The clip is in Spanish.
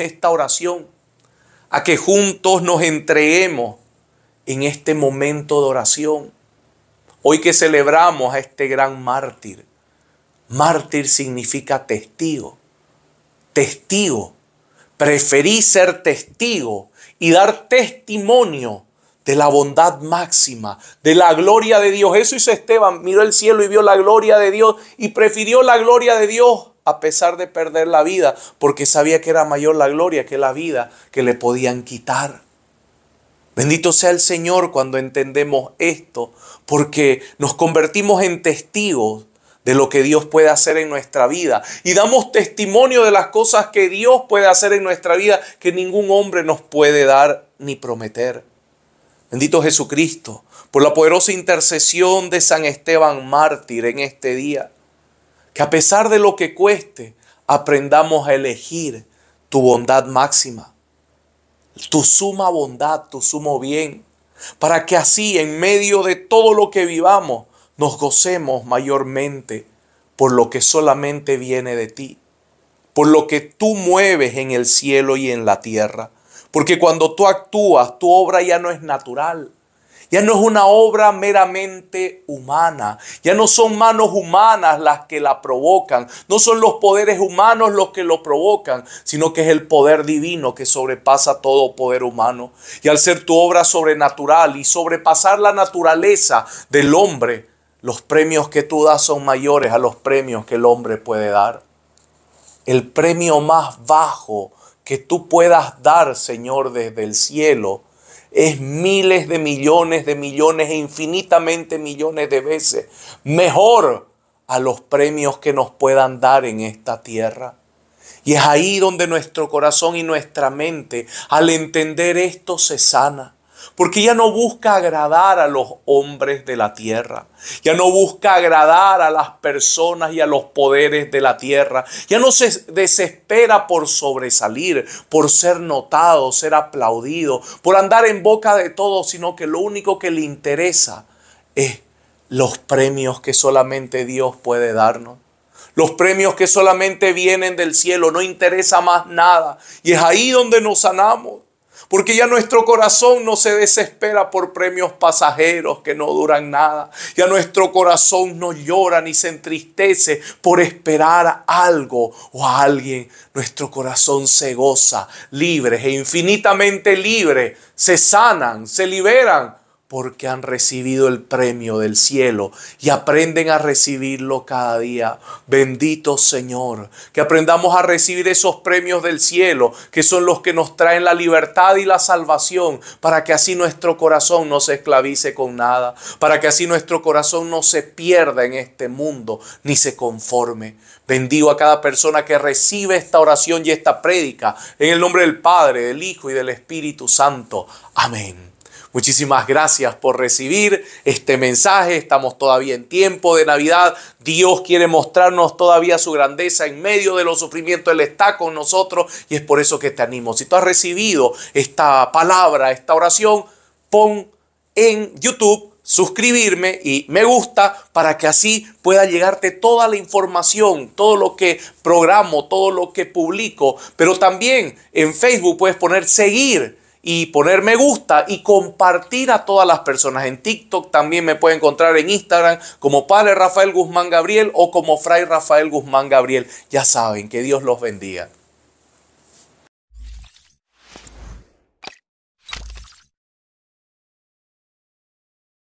esta oración, a que juntos nos entreguemos en este momento de oración. Hoy que celebramos a este gran mártir. Mártir significa testigo. Testigo. Preferí ser testigo y dar testimonio de la bondad máxima, de la gloria de Dios. Eso hizo Esteban, miró el cielo y vio la gloria de Dios y prefirió la gloria de Dios a pesar de perder la vida, porque sabía que era mayor la gloria que la vida que le podían quitar. Bendito sea el Señor cuando entendemos esto, porque nos convertimos en testigos de lo que Dios puede hacer en nuestra vida y damos testimonio de las cosas que Dios puede hacer en nuestra vida que ningún hombre nos puede dar ni prometer. Bendito Jesucristo, por la poderosa intercesión de San Esteban mártir en este día. Que a pesar de lo que cueste, aprendamos a elegir tu bondad máxima, tu suma bondad, tu sumo bien, para que así en medio de todo lo que vivamos nos gocemos mayormente por lo que solamente viene de ti, por lo que tú mueves en el cielo y en la tierra. Porque cuando tú actúas, tu obra ya no es natural, ya no es una obra meramente humana. Ya no son manos humanas las que la provocan. No son los poderes humanos los que lo provocan, sino que es el poder divino que sobrepasa todo poder humano. Y al ser tu obra sobrenatural y sobrepasar la naturaleza del hombre, los premios que tú das son mayores a los premios que el hombre puede dar. El premio más bajo que tú puedas dar, Señor, desde el cielo, es miles de millones de millones e infinitamente millones de veces mejor a los premios que nos puedan dar en esta tierra. Y es ahí donde nuestro corazón y nuestra mente, al entender esto, se sana. Porque ya no busca agradar a los hombres de la tierra. Ya no busca agradar a las personas y a los poderes de la tierra. Ya no se desespera por sobresalir, por ser notado, ser aplaudido, por andar en boca de todos, sino que lo único que le interesa es los premios que solamente Dios puede darnos. Los premios que solamente vienen del cielo, no interesa más nada. Y es ahí donde nos sanamos. Porque ya nuestro corazón no se desespera por premios pasajeros que no duran nada. Ya nuestro corazón no llora ni se entristece por esperar algo o a alguien. Nuestro corazón se goza, libre e infinitamente libre. Se sanan, se liberan porque han recibido el premio del cielo y aprenden a recibirlo cada día. Bendito Señor, que aprendamos a recibir esos premios del cielo, que son los que nos traen la libertad y la salvación, para que así nuestro corazón no se esclavice con nada, para que así nuestro corazón no se pierda en este mundo, ni se conforme. Bendigo a cada persona que recibe esta oración y esta prédica, en el nombre del Padre, del Hijo y del Espíritu Santo. Amén. Muchísimas gracias por recibir este mensaje. Estamos todavía en tiempo de Navidad. Dios quiere mostrarnos todavía su grandeza en medio de los sufrimientos. Él está con nosotros y es por eso que te animo. Si tú has recibido esta palabra, esta oración, pon en YouTube suscribirme y me gusta para que así pueda llegarte toda la información, todo lo que programo, todo lo que publico. Pero también en Facebook puedes poner seguir y poner me gusta y compartir a todas las personas. En TikTok también me puede encontrar en Instagram como Padre Rafael Guzmán Gabriel o como Fray Rafael Guzmán Gabriel. Ya saben, que Dios los bendiga.